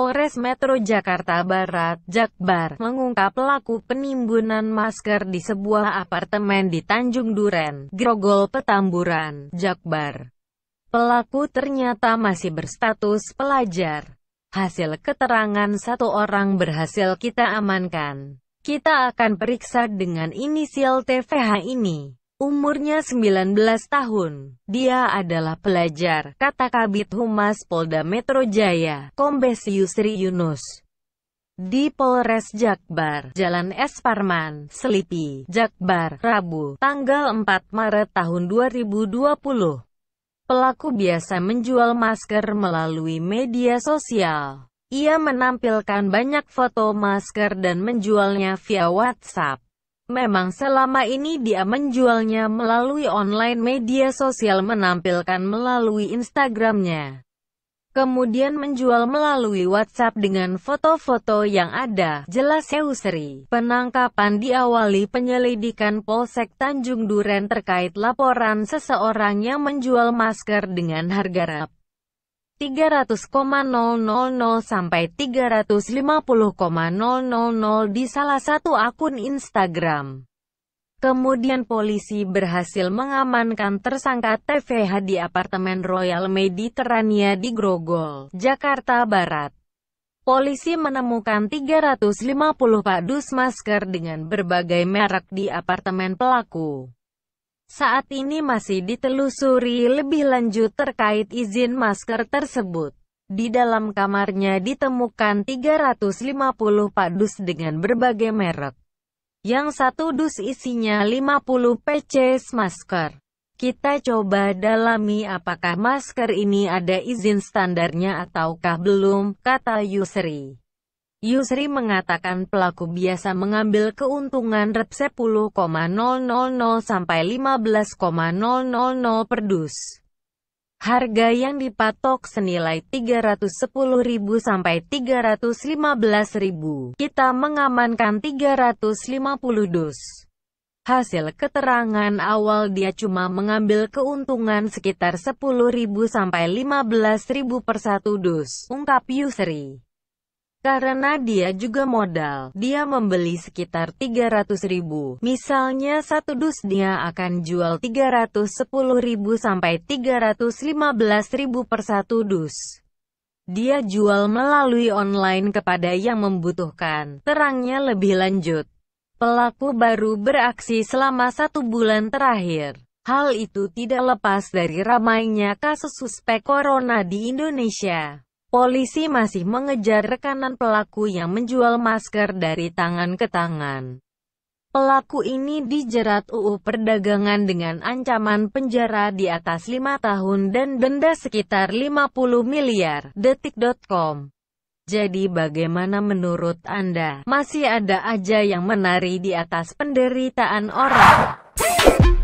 Polres Metro Jakarta Barat, Jakbar, mengungkap pelaku penimbunan masker di sebuah apartemen di Tanjung Duren, Grogol Petamburan, Jakbar. Pelaku ternyata masih berstatus pelajar. Hasil keterangan satu orang berhasil kita amankan. Kita akan periksa dengan inisial TVH ini. Umurnya 19 tahun, dia adalah pelajar, kata Kabit Humas Polda Metro Jaya, Kombes Yusri Yunus. Di Polres Jakbar, Jalan Es Parman, Selipi, Jakbar, Rabu, tanggal 4 Maret tahun 2020. Pelaku biasa menjual masker melalui media sosial. Ia menampilkan banyak foto masker dan menjualnya via WhatsApp. Memang selama ini dia menjualnya melalui online media sosial menampilkan melalui Instagramnya. Kemudian menjual melalui WhatsApp dengan foto-foto yang ada, jelas Heusri. Penangkapan diawali penyelidikan Polsek Tanjung Duren terkait laporan seseorang yang menjual masker dengan harga rap. 300,000 sampai 350,000 di salah satu akun Instagram. Kemudian polisi berhasil mengamankan tersangka TVH di apartemen Royal Mediterania di Grogol, Jakarta Barat. Polisi menemukan 350 padus masker dengan berbagai merek di apartemen pelaku saat ini masih ditelusuri lebih lanjut terkait izin masker tersebut. Di dalam kamarnya ditemukan 350 padus dengan berbagai merek. Yang satu dus isinya 50 pcs masker. Kita coba dalami apakah masker ini ada izin standarnya ataukah belum, kata Yusri. Yusri mengatakan pelaku biasa mengambil keuntungan rep 10,000 sampai 15,000 per dus. Harga yang dipatok senilai 310.000 sampai 315.000. Kita mengamankan 350 dus. Hasil keterangan awal dia cuma mengambil keuntungan sekitar 10.000 sampai 15.000 per satu dus, ungkap Yusri. Karena dia juga modal, dia membeli sekitar 300 ribu. Misalnya satu dus dia akan jual 310 ribu sampai 315 ribu per satu dus. Dia jual melalui online kepada yang membutuhkan. Terangnya lebih lanjut. Pelaku baru beraksi selama satu bulan terakhir. Hal itu tidak lepas dari ramainya kasus suspek corona di Indonesia. Polisi masih mengejar rekanan pelaku yang menjual masker dari tangan ke tangan. Pelaku ini dijerat UU Perdagangan dengan ancaman penjara di atas 5 tahun dan denda sekitar 50 miliar. Detik.com jadi bagaimana menurut Anda? Masih ada aja yang menari di atas penderitaan orang.